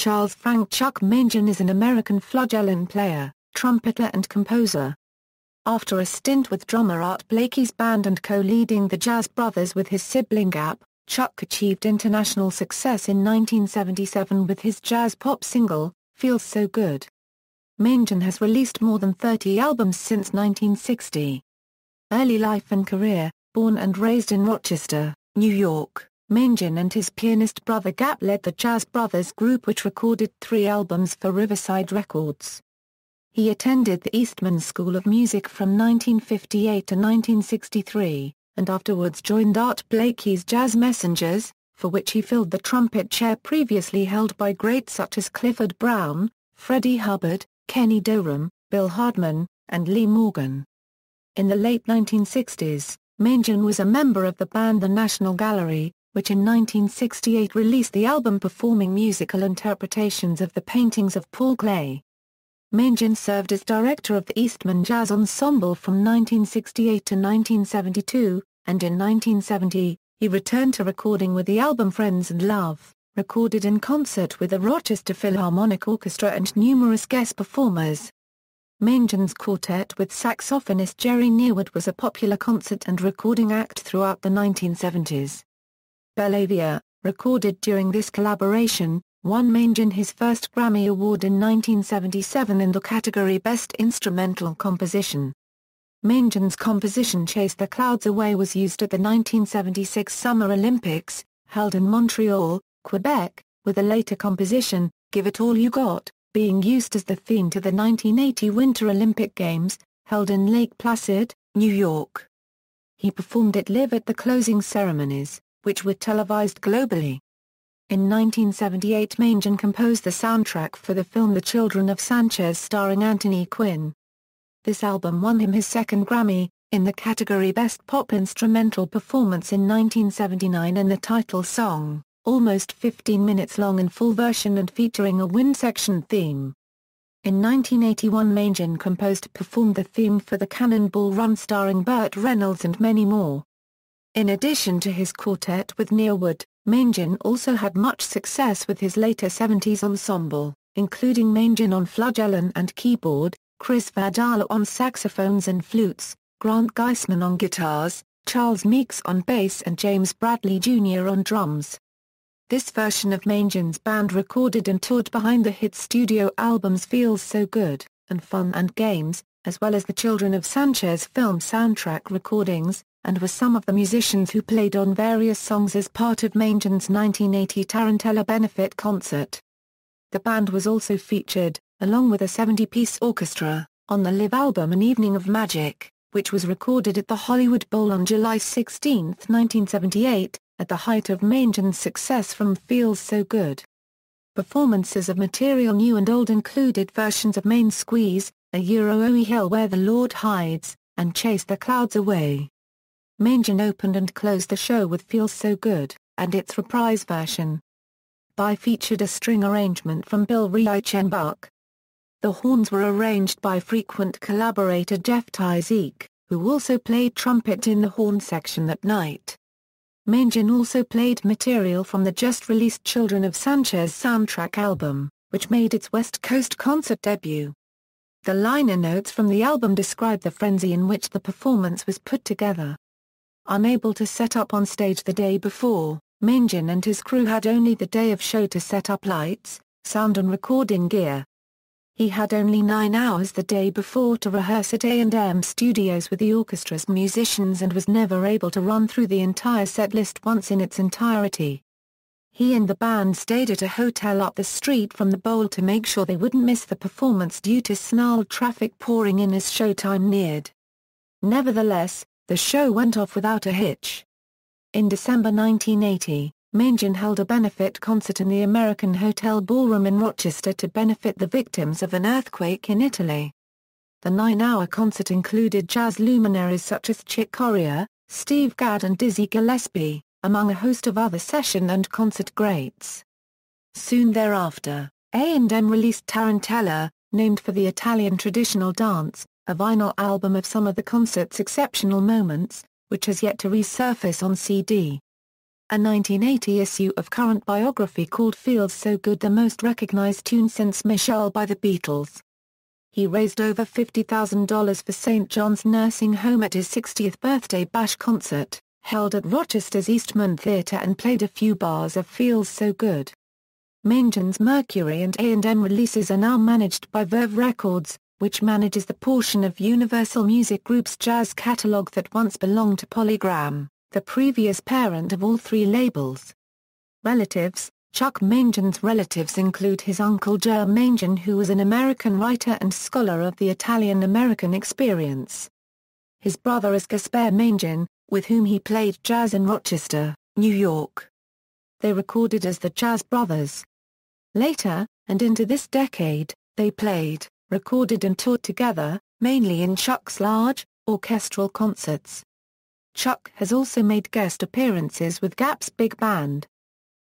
Charles Frank Chuck Mengen is an American flagellin player, trumpeter and composer. After a stint with drummer Art Blakey's band and co-leading the Jazz Brothers with his sibling Gap, Chuck achieved international success in 1977 with his jazz pop single, Feels So Good. Mengen has released more than 30 albums since 1960. Early life and career, born and raised in Rochester, New York. Mangan and his pianist brother Gap led the Jazz Brothers group which recorded three albums for Riverside Records. He attended the Eastman School of Music from 1958 to 1963, and afterwards joined Art Blakey's Jazz Messengers, for which he filled the trumpet chair previously held by greats such as Clifford Brown, Freddie Hubbard, Kenny Dorham, Bill Hardman, and Lee Morgan. In the late 1960s, Mangan was a member of the band The National Gallery, which in 1968 released the album performing musical interpretations of the paintings of Paul Klee. Mangin served as director of the Eastman Jazz Ensemble from 1968 to 1972, and in 1970, he returned to recording with the album Friends and Love, recorded in concert with the Rochester Philharmonic Orchestra and numerous guest performers. Mangin's quartet with saxophonist Jerry Nearwood was a popular concert and recording act throughout the 1970s. Belavia recorded during this collaboration, won Mangin his first Grammy Award in 1977 in the category Best Instrumental Composition. Mangin's composition Chase the Clouds Away was used at the 1976 Summer Olympics, held in Montreal, Quebec, with a later composition, Give It All You Got, being used as the theme to the 1980 Winter Olympic Games, held in Lake Placid, New York. He performed it live at the closing ceremonies which were televised globally. In 1978 Mangin composed the soundtrack for the film The Children of Sanchez starring Anthony Quinn. This album won him his second Grammy, in the category Best Pop Instrumental Performance in 1979 and the title song, almost 15 minutes long in full version and featuring a wind section theme. In 1981 Mangin composed performed the theme for The Cannonball Run starring Burt Reynolds and many more. In addition to his quartet with Wood, Mangan also had much success with his later 70s ensemble, including Mangan on flagellum and keyboard, Chris Vadala on saxophones and flutes, Grant Geisman on guitars, Charles Meeks on bass and James Bradley Jr. on drums. This version of Mangan's band recorded and toured behind the hit studio albums Feels So Good, and Fun and Games, as well as the Children of Sanchez film soundtrack recordings, and were some of the musicians who played on various songs as part of Mangan's 1980 Tarantella benefit concert. The band was also featured, along with a 70-piece orchestra, on the live album An Evening of Magic, which was recorded at the Hollywood Bowl on July 16, 1978, at the height of Mangan's success from Feels So Good. Performances of material new and old included versions of Main Squeeze, a Euro Oe Hill Where the Lord Hides, and Chase the Clouds Away. Mangin opened and closed the show with Feels So Good, and its reprise version. By featured a string arrangement from Bill Reichenbach. The horns were arranged by frequent collaborator Jeff Tyzeek, who also played trumpet in the horn section that night. Mangin also played material from the just-released Children of Sanchez soundtrack album, which made its West Coast concert debut. The liner notes from the album describe the frenzy in which the performance was put together. Unable to set up on stage the day before, Minjin and his crew had only the day of show to set up lights, sound and recording gear. He had only nine hours the day before to rehearse at A&M Studios with the orchestra's musicians and was never able to run through the entire set list once in its entirety. He and the band stayed at a hotel up the street from the bowl to make sure they wouldn't miss the performance due to snarled traffic pouring in as showtime neared. Nevertheless, the show went off without a hitch. In December 1980, Mangin held a benefit concert in the American Hotel Ballroom in Rochester to benefit the victims of an earthquake in Italy. The nine-hour concert included jazz luminaries such as Chick Corea, Steve Gadd and Dizzy Gillespie, among a host of other session and concert greats. Soon thereafter, A&M released Tarantella, named for the Italian traditional dance, a vinyl album of some of the concert's exceptional moments, which has yet to resurface on CD. A 1980 issue of Current Biography called Feels So Good the most recognized tune since Michelle by the Beatles. He raised over $50,000 for St. John's Nursing Home at his 60th birthday bash concert, held at Rochester's Eastman Theatre and played a few bars of Feels So Good. Mangan's Mercury and A&M releases are now managed by Verve Records, which manages the portion of Universal Music Group's jazz catalog that once belonged to PolyGram, the previous parent of all three labels. Relatives Chuck Mangan's relatives include his uncle Joe Mangan who was an American writer and scholar of the Italian-American experience. His brother is Gaspare Mangan, with whom he played jazz in Rochester, New York. They recorded as the Jazz Brothers. Later, and into this decade, they played recorded and toured together, mainly in Chuck's large, orchestral concerts. Chuck has also made guest appearances with Gap's Big Band.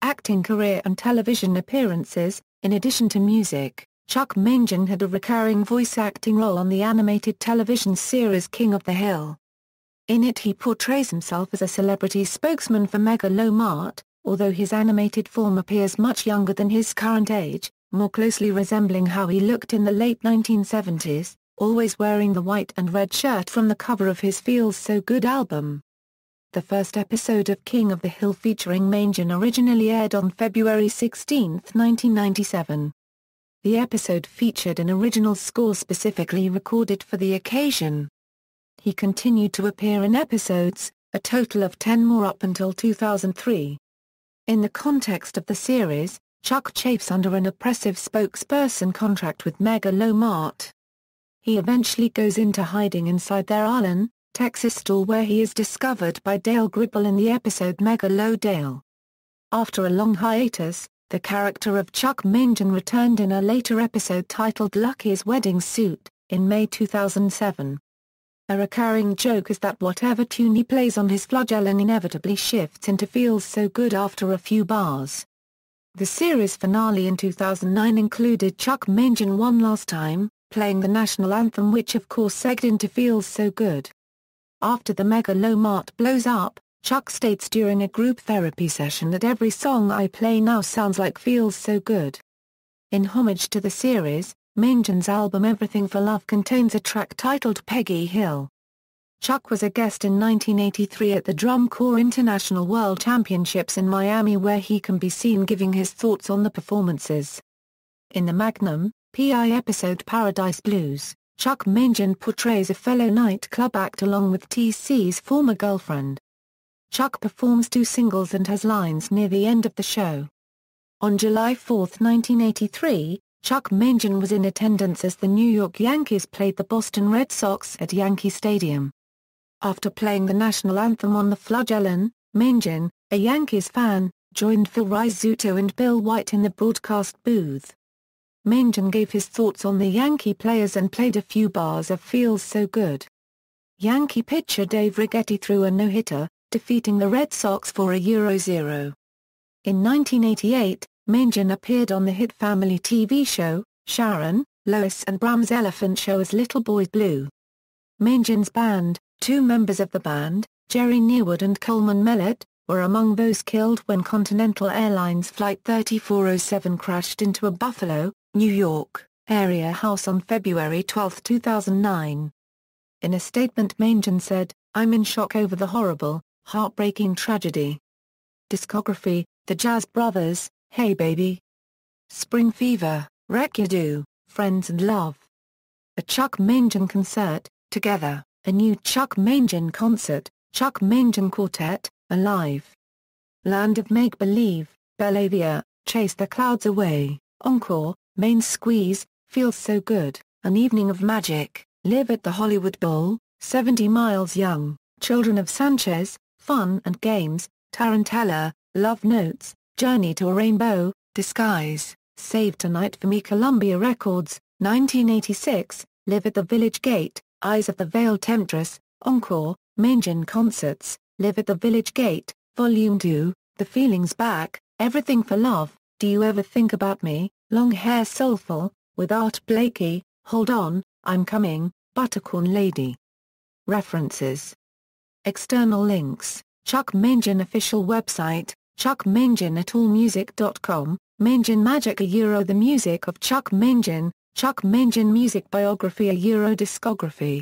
Acting career and television appearances, in addition to music, Chuck Mangione had a recurring voice acting role on the animated television series King of the Hill. In it he portrays himself as a celebrity spokesman for Mega Low Mart, although his animated form appears much younger than his current age, more closely resembling how he looked in the late 1970s, always wearing the white and red shirt from the cover of his Feels So Good album. The first episode of King of the Hill featuring Mangin originally aired on February 16, 1997. The episode featured an original score specifically recorded for the occasion. He continued to appear in episodes, a total of 10 more up until 2003. In the context of the series, Chuck chafes under an oppressive spokesperson contract with Mega Lomart. He eventually goes into hiding inside their Allen, Texas store where he is discovered by Dale Gribble in the episode Mega Low Dale. After a long hiatus, the character of Chuck Mangin returned in a later episode titled Lucky's Wedding Suit, in May 2007. A recurring joke is that whatever tune he plays on his flagellum inevitably shifts into feels so good after a few bars. The series finale in 2009 included Chuck Mangione one last time, playing the national anthem which of course segged into Feels So Good. After the mega low mart blows up, Chuck states during a group therapy session that every song I play now sounds like Feels So Good. In homage to the series, Mangan's album Everything for Love contains a track titled Peggy Hill. Chuck was a guest in 1983 at the Drum Corps International World Championships in Miami where he can be seen giving his thoughts on the performances. In the Magnum, PI episode Paradise Blues, Chuck Mangian portrays a fellow nightclub act along with TC's former girlfriend. Chuck performs two singles and has lines near the end of the show. On July 4, 1983, Chuck Mangian was in attendance as the New York Yankees played the Boston Red Sox at Yankee Stadium. After playing the national anthem on the flagellon, Mangin, a Yankees fan, joined Phil Rizzuto and Bill White in the broadcast booth. Mangin gave his thoughts on the Yankee players and played a few bars of Feels So Good. Yankee pitcher Dave Rigetti threw a no-hitter, defeating the Red Sox for a Euro 0. In 1988, Mangin appeared on the hit family TV show, Sharon, Lois and Bram's Elephant Show as Little Boy Blue. Mangin's band, Two members of the band, Jerry Nearwood and Coleman Mellett, were among those killed when Continental Airlines Flight 3407 crashed into a Buffalo, New York, area house on February 12, 2009. In a statement Mangan said, I'm in shock over the horrible, heartbreaking tragedy. Discography, The Jazz Brothers, Hey Baby. Spring Fever, Wreck You Do, Friends and Love. A Chuck Mangan concert, Together a new Chuck Mangione concert, Chuck Mangione Quartet, Alive. Land of Make Believe, Belavia. Chase the Clouds Away, Encore, Main Squeeze, Feels So Good, An Evening of Magic, Live at the Hollywood Bowl, 70 Miles Young, Children of Sanchez, Fun and Games, Tarantella, Love Notes, Journey to a Rainbow, Disguise, Save Tonight for Me Columbia Records, 1986, Live at the Village Gate, Eyes of the Veiled Temptress, Encore, Mangian Concerts, Live at the Village Gate, Volume 2, The Feelings Back, Everything for Love, Do You Ever Think About Me, Long Hair Soulful, with Art Blakey, Hold On, I'm Coming, Buttercorn Lady. References. External links, Chuck Mangian official website, Chuck Mangian at allmusic.com, Mangian Magic a Euro The music of Chuck Mangian, Chuck Mangione Music Biography A Euro Discography